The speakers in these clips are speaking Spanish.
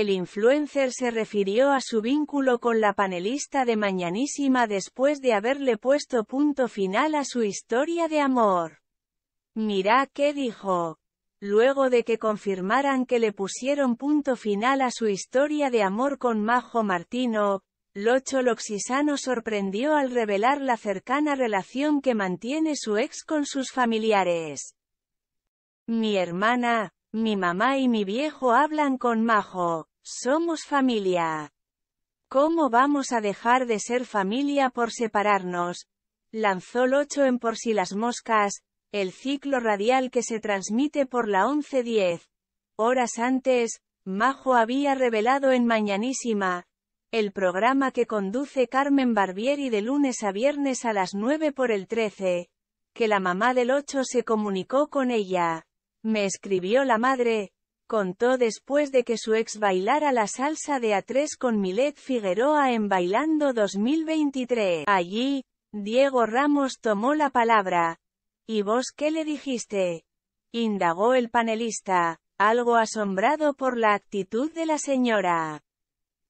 El influencer se refirió a su vínculo con la panelista de Mañanísima después de haberle puesto punto final a su historia de amor. Mira qué dijo. Luego de que confirmaran que le pusieron punto final a su historia de amor con Majo Martino, Locho Loxisano sorprendió al revelar la cercana relación que mantiene su ex con sus familiares. Mi hermana, mi mamá y mi viejo hablan con Majo. Somos familia. ¿Cómo vamos a dejar de ser familia por separarnos? Lanzó el 8 en por si las moscas, el ciclo radial que se transmite por la 1110. Horas antes, Majo había revelado en Mañanísima, el programa que conduce Carmen Barbieri de lunes a viernes a las 9 por el 13, que la mamá del 8 se comunicó con ella. Me escribió la madre, contó después de que su ex bailara la salsa de A3 con Milet Figueroa en Bailando 2023. Allí, Diego Ramos tomó la palabra. ¿Y vos qué le dijiste? indagó el panelista, algo asombrado por la actitud de la señora.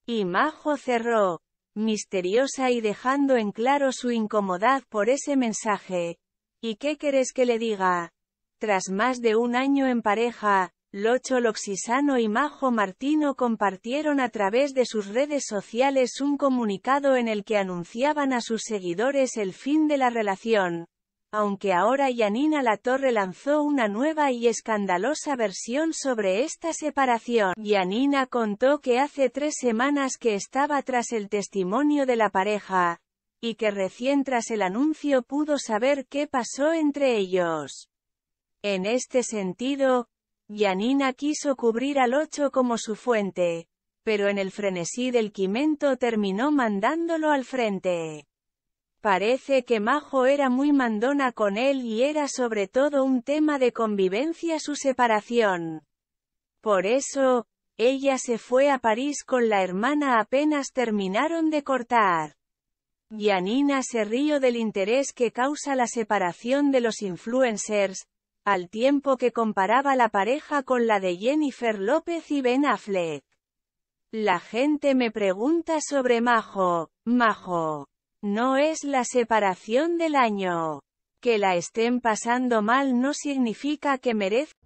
Y Majo cerró, misteriosa y dejando en claro su incomodidad por ese mensaje. ¿Y qué querés que le diga? Tras más de un año en pareja, Locho Loxisano y Majo Martino compartieron a través de sus redes sociales un comunicado en el que anunciaban a sus seguidores el fin de la relación. Aunque ahora Yanina Latorre lanzó una nueva y escandalosa versión sobre esta separación. Yanina contó que hace tres semanas que estaba tras el testimonio de la pareja, y que recién tras el anuncio pudo saber qué pasó entre ellos. En este sentido, Yanina quiso cubrir al ocho como su fuente, pero en el frenesí del Quimento terminó mandándolo al frente. Parece que Majo era muy mandona con él y era sobre todo un tema de convivencia su separación. Por eso, ella se fue a París con la hermana apenas terminaron de cortar. Yanina se rió del interés que causa la separación de los influencers, al tiempo que comparaba la pareja con la de Jennifer López y Ben Affleck. La gente me pregunta sobre Majo, Majo. No es la separación del año. Que la estén pasando mal no significa que merezca